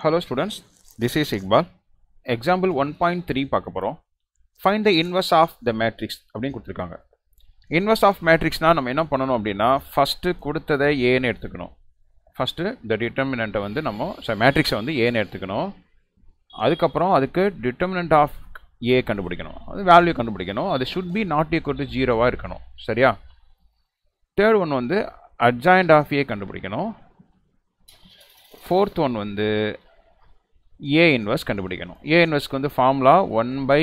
hello students this is Iqbal example one point three பார்க்க போகிறோம் find the inverse of the matrix அப்படின்னு கொடுத்துருக்காங்க inverse of மேட்ரிக்ஸ்னால் நம்ம என்ன பண்ணணும் அப்படின்னா ஃபஸ்ட்டு கொடுத்ததை ஏன்னு எடுத்துக்கணும் ஃபஸ்ட்டு இந்த டிட்டர்மினண்ட்டை வந்து நம்ம மேட்ரிக்ஸை வந்து ஏன்னு எடுத்துக்கணும் அதுக்கப்புறம் அதுக்கு டிட்டர்மினண்ட் ஆஃப் ஏ கண்டுபிடிக்கணும் அது வேல்யூ கண்டுபிடிக்கணும் அது ஷுட் பி நாட் ஈக்குவல் கொடுத்து ஜீரோவாக இருக்கணும் சரியா தேர்ட் ஒன் வந்து அட்ஜாயிண்ட் ஆஃப் ஏ கண்டுபிடிக்கணும் ஃபோர்த் ஒன் வந்து ஏ இன்வெர்ஸ் கண்டுபிடிக்கணும் ஏ இன்வெர்ஸ்க்கு வந்து formula one by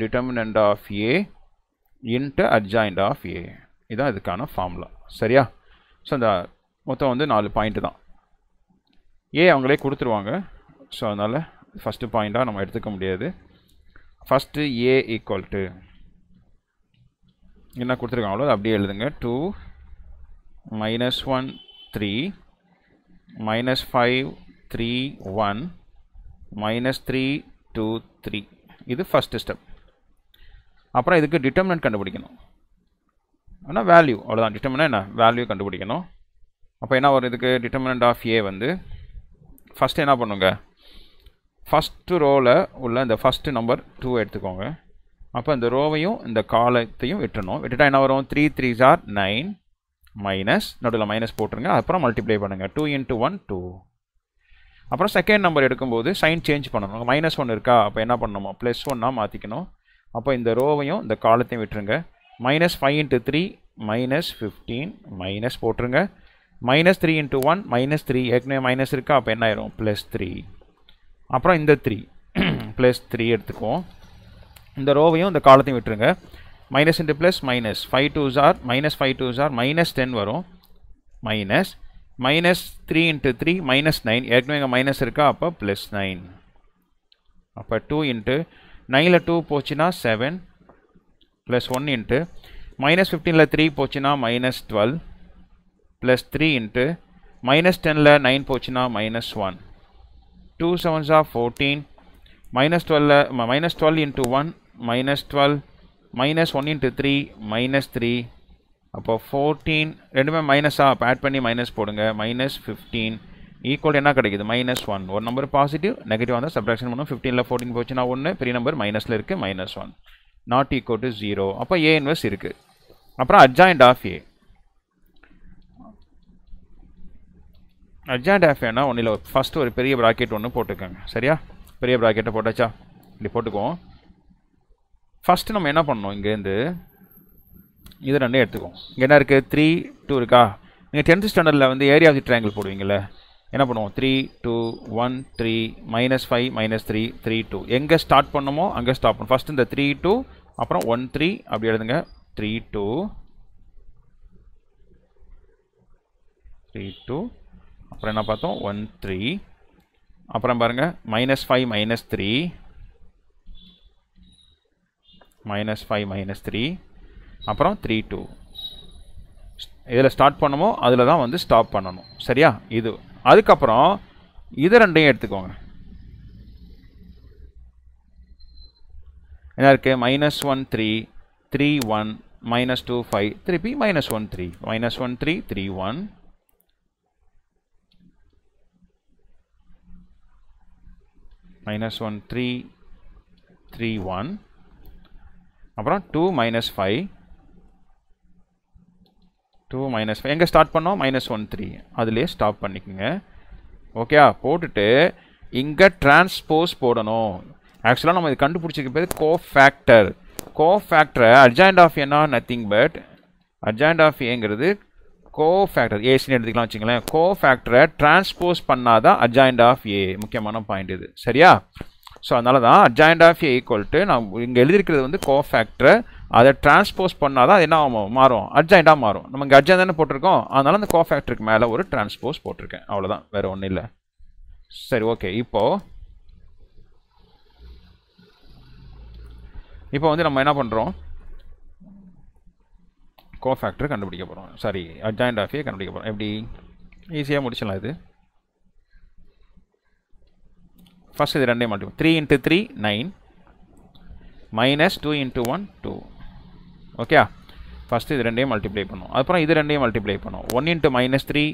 determinant of A into adjoint of A இதுதான் இதுக்கான ஃபார்முலா சரியா ஸோ அந்த மொத்தம் வந்து நாலு பாயிண்ட்டு தான் ஏ அவங்களே கொடுத்துருவாங்க ஸோ அதனால் ஃபஸ்ட்டு பாயிண்ட்டாக நம்ம எடுத்துக்க முடியாது ஃபஸ்ட்டு ஏ ஈக்குவல் டு என்ன கொடுத்துருக்காங்களோ அப்படியே எழுதுங்க two minus one three minus five three one minus three two three இது ஃபஸ்ட்டு ஸ்டெப் அப்புறம் இதுக்கு டிட்டர்மினன்ட் கண்டுபிடிக்கணும் ஆனால் வேல்யூ அவ்வளோதான் டிட்டர்மினா என்ன வேல்யூ கண்டுபிடிக்கணும் அப்போ என்ன வரும் இதுக்கு டிட்டர்மினன்ட் ஆஃப் ஏ வந்து ஃபஸ்ட்டு என்ன பண்ணுங்க ஃபஸ்ட்டு ரோவில் உள்ள இந்த ஃபஸ்ட்டு நம்பர் டூவை எடுத்துக்கோங்க அப்போ இந்த ரோவையும் இந்த காலத்தையும் விட்டுணும் விட்டுட்டா என்ன வரும் த்ரீ த்ரீ ஜார் நைன் மைனஸ் நடுவில் மைனஸ் போட்டுருங்க அப்புறம் மல்டிப்ளை பண்ணுங்கள் டூ இன்ட்டு ஒன் டூ அப்புறம் செகண்ட் நம்பர் எடுக்கும்போது சைன் சேஞ்ச் பண்ணணும் மைனஸ் ஒன் இருக்கா அப்போ என்ன பண்ணணுமா ப்ளஸ் ஒன்னாக மாற்றிக்கணும் அப்போ இந்த ரோவையும் இந்த காலத்தையும் விட்டுருங்க minus five into three minus fifteen minus போட்டுருங்க minus three into one minus three ஏற்கனவே மைனஸ் இருக்கா அப்போ என்ன ஆயிரும் ப்ளஸ் த்ரீ அப்புறம் இந்த த்ரீ ப்ளஸ் த்ரீ எடுத்துக்குவோம் இந்த ரோவையும் இந்த காலத்தையும் விட்டுருங்க minus into plus minus five two ஜார் மைனஸ் ஃபைவ் டூ ஜார் மைனஸ் டென் வரும் minus minus three into three minus nine ஏற்கனவே இங்கே மைனஸ் இருக்கா அப்போ ப்ளஸ் நைன் அப்போ டூ இன்ட்டு நைனில் டூ போச்சுன்னா seven plus one into minus ஃபிஃப்டீனில் த்ரீ போச்சுன்னா minus twelve plus three into minus டெனில் நைன் போச்சுன்னா minus one two sevens of fourteen minus டுவெல்ல minus twelve into one minus twelve minus one into three minus three அப்போ fourteen ரெண்டுமே மைனஸாக அப்போ add பண்ணி மைனஸ் போடுங்க மைனஸ் ஃபிஃப்டீன் ஈக்குவல் என்ன கிடைக்குது மைனஸ் ஒன் ஒரு நம்பர் பாசிட்டிவ் நெகட்டிவ் வந்தால் சப்ராக்ஷன் பண்ணும் ஃபிஃப்டீனில் ஃபோர்டீன் போச்சுன்னா ஒன்று பெரிய நம்பர் மைனஸில் இருக்குது minus one not equal to zero அப்போ ஏ இன்வெஸ் இருக்குது அப்புறம் adjoint of A adjoint of ஏன்னா ஒன்றில் ஃபஸ்ட்டு ஒரு பெரிய ப்ராக்கெட் ஒன்று போட்டுக்கோங்க சரியா பெரிய ப்ராக்கெட்டை போட்டாச்சா இப்படி போட்டுக்குவோம் ஃபஸ்ட்டு நம்ம என்ன பண்ணோம் இங்கேருந்து இது ரெண்டையும் எடுத்துக்கும் இங்கே என்ன இருக்குது த்ரீ டூ இருக்கா நீங்கள் டென்த் ஸ்டாண்டர்டில் வந்து ஏரியா ஆஃப் தி ட்ரையாங்கிள் போடுவீங்களே என்ன பண்ணுவோம் three two one three minus five minus three three two எங்கே ஸ்டார்ட் பண்ணுமோ அங்கே ஸ்டாப் பண்ணும் ஃபஸ்ட் இந்த த்ரீ டூ அப்புறம் ஒன் த்ரீ அப்படி எழுதுங்க த்ரீ டூ த்ரீ டூ அப்புறம் என்ன பார்த்தோம் ஒன் த்ரீ அப்புறம் பாருங்கள் minus five minus three minus five minus three அப்புறம் த்ரீ டூ இதில் ஸ்டார்ட் பண்ணுமோ அதில் தான் வந்து ஸ்டாப் பண்ணணும் சரியா இது அதுக்கப்புறம் இது ரெண்டையும் எடுத்துக்கோங்க என்ன இருக்குது minus one three three one minus two five திருப்பி minus one three minus one three three one minus one three three one அப்புறம் two minus five two minus five எங்கே ஸ்டார்ட் பண்ணோம் மைனஸ் ஒன் த்ரீ அதுலேயே stop பண்ணிக்கோங்க okay போட்டுட்டு இங்கே transpose போடணும் ஆக்சுவலாக நம்ம இது கண்டுபிடிச்சிக்க பேர் கோ ஃபேக்டர் கோ ஃபேக்டரை அர்ஜாயிண்ட் ஆஃப் என்ன நத்திங் பட் அர்ஜாயிண்ட் ஆஃப் ஏங்கிறது கோ ஃபேக்டர் ஏசின்னு எடுத்துக்கலாம் வச்சுங்களேன் கோ ஃபேக்டரை டிரான்ஸ்போஸ் தான் அர்ஜாயிண்ட் ஆஃப் ஏ முக்கியமான பாயிண்ட் இது சரியா ஸோ அதனால தான் அட்ஜாயிண்ட் ஆஃப் ஏ ஈக்குவல்ட்டு நான் இங்கே எழுதியிருக்கிறது வந்து கோ ஃபேக்டரை அதை டிரான்ஸ்போஸ் பண்ணால் தான் அது என்ன ஆகும் மாறும் அட்ஜாயிண்டாக மாறும் நம்ம அட்ஜாயின் தானே போட்டிருக்கோம் அதனால் அந்த கோஃபேக்டருக்கு மேலே ஒரு டிரான்ஸ்போஸ் போட்டிருக்கேன் அவ்வளோதான் வேறு ஒன்றும் இல்லை சரி ஓகே இப்போது இப்போ வந்து நம்ம என்ன பண்ணுறோம் கோஃபேக்டர் கண்டுபிடிக்க போகிறோம் சாரி அட்ஜாயிண்ட் ஆஃபியை கண்டுபிடிக்க போகிறோம் எப்படி ஈஸியாக முடிச்சிடலாம் இது ஃபஸ்ட் இது ரெண்டே மட்டும் three into three nine minus two into one two okay first இது ரெண்டையும் மல்டிப்ளை பண்ணும் அப்புறம் இது ரெண்டையும் மல்டிப்ளை பண்ணும் one into minus three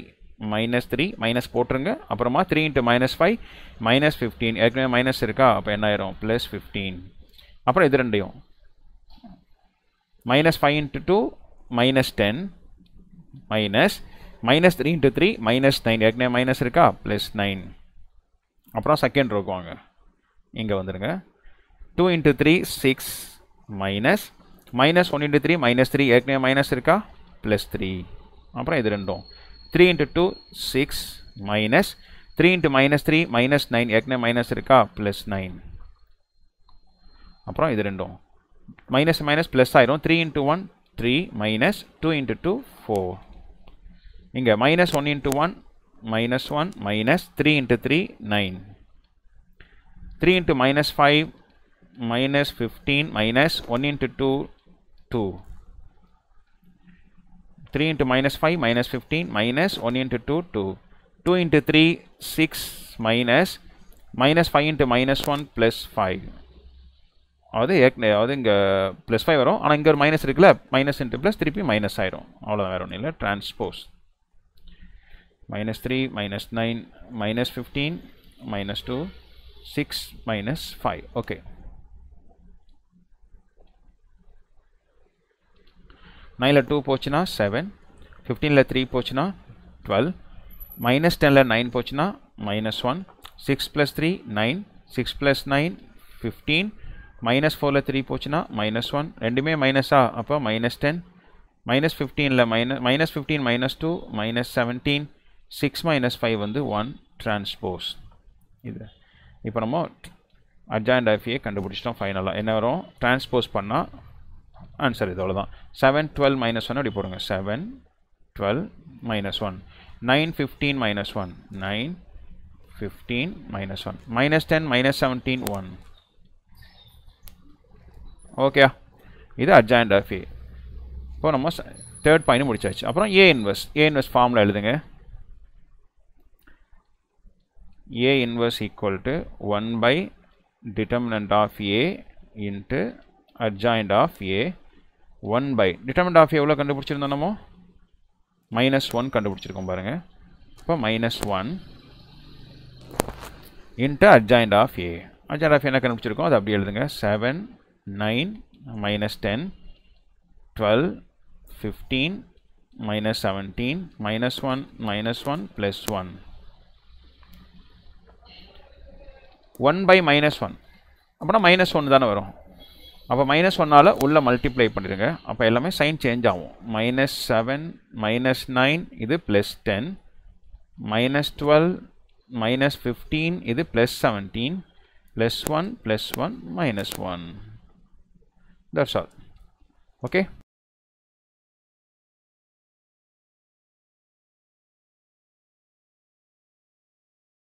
minus three minus போட்டுருங்க அப்புறமா three into minus five minus fifteen ஏற்கனவே மைனஸ் இருக்கா அப்போ என்னாயிரும் ப்ளஸ் ஃபிஃப்டீன் அப்புறம் இது ரெண்டையும் minus five into two minus ten minus minus three into three minus nine ஏற்கனவே மைனஸ் இருக்கா ப்ளஸ் நைன் அப்புறம் செகண்ட் ரோக்கு வாங்க இங்கே வந்துடுங்க two into three six minus minus one into three minus three ஏற்கனவே மைனஸ் இருக்கா ப்ளஸ் த்ரீ அப்புறம் இது ரெண்டும் three into two six minus three into minus three minus nine ஏற்கனவே மைனஸ் இருக்கா ப்ளஸ் நைன் அப்புறம் இது ரெண்டும் மைனஸ் மைனஸ் ப்ளஸ் ஆயிரும் three into one three minus two into two four இங்கே minus one into one minus one minus three into three nine three into minus five minus fifteen minus one into two two three into minus five minus fifteen minus one into two two two into three six minus minus five into minus one plus five அதாவது அதாவது இங்கே plus five வரும் ஆனால் இங்கே ஒரு minus இருக்குல்ல minus into plus திருப்பி minus ஆயிரும் அவ்வளோ வேறு ஒன்றும் இல்லை transpose minus three minus nine minus fifteen minus two six minus five okay நைனில் டூ போச்சுன்னா செவன் ஃபிஃப்டீனில் த்ரீ போச்சுன்னா டுவெல் மைனஸ் டெனில் நைன் போச்சுன்னா minus one six plus three nine six plus nine fifteen minus ஃபோரில் த்ரீ போச்சுன்னா minus one ரெண்டுமே மைனஸா அப்போ மைனஸ் டென் மைனஸ் ஃபிஃப்டீனில் minus minus fifteen minus two minus seventeen six minus five வந்து ஒன் டிரான்ஸ்போஸ் இது இப்போ நம்ம அட்ஜாயின்ட் ஆஃபியை கண்டுபிடிச்சிட்டோம் ஃபைனலாக என்ன வரும் டிரான்ஸ்போஸ் பண்ணால் ஆன்சர் இது அவ்வளோதான் செவன் டுவெல் மைனஸ் ஒன் அப்படி போடுங்க seven twelve minus one nine fifteen minus one nine fifteen minus one minus ten minus seventeen one okay இது அட்ஜாயின்ட் ஆஃப் ஏ இப்போ நம்ம தேர்ட் பாயிண்ட் முடிச்சாச்சு அப்புறம் ஏ இன்வெஸ் ஏ இன்வெஸ்ட் ஃபார்மில் எழுதுங்க A inverse equal to 1 by determinant of A into adjoint of A one by determinant of எவ்வளோ கண்டுபிடிச்சிருந்தோம் நம்ம மைனஸ் ஒன் கண்டுபிடிச்சிருக்கோம் பாருங்கள் இப்போ minus one into adjoint of A adjoint of என்ன கண்டுபிடிச்சிருக்கோம் அது அப்படி எழுதுங்க seven nine minus ten twelve fifteen minus seventeen minus one minus one plus one one by minus one அப்படின்னா மைனஸ் ஒன் தானே வரும் அப்போ மைனஸ் ஒன்னால் உள்ளே மல்டிப்ளை பண்ணிடுங்க அப்போ எல்லாமே சைன் சேஞ்ச் ஆகும் மைனஸ் செவன் மைனஸ் நைன் இது plus ten minus twelve minus fifteen இது plus seventeen plus one plus one minus one that's all okay